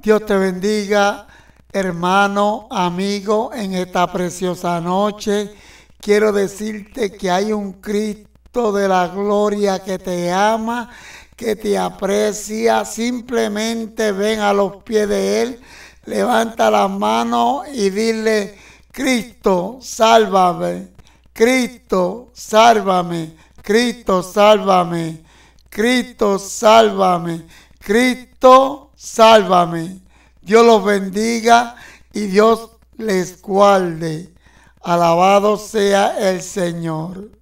Dios te bendiga, hermano, amigo, en esta preciosa noche. Quiero decirte que hay un Cristo de la gloria que te ama, que te aprecia. Simplemente ven a los pies de Él, levanta las manos y dile, Cristo, sálvame. Cristo, sálvame. Cristo, sálvame. Cristo, sálvame. Cristo, sálvame. Dios los bendiga y Dios les guarde. Alabado sea el Señor.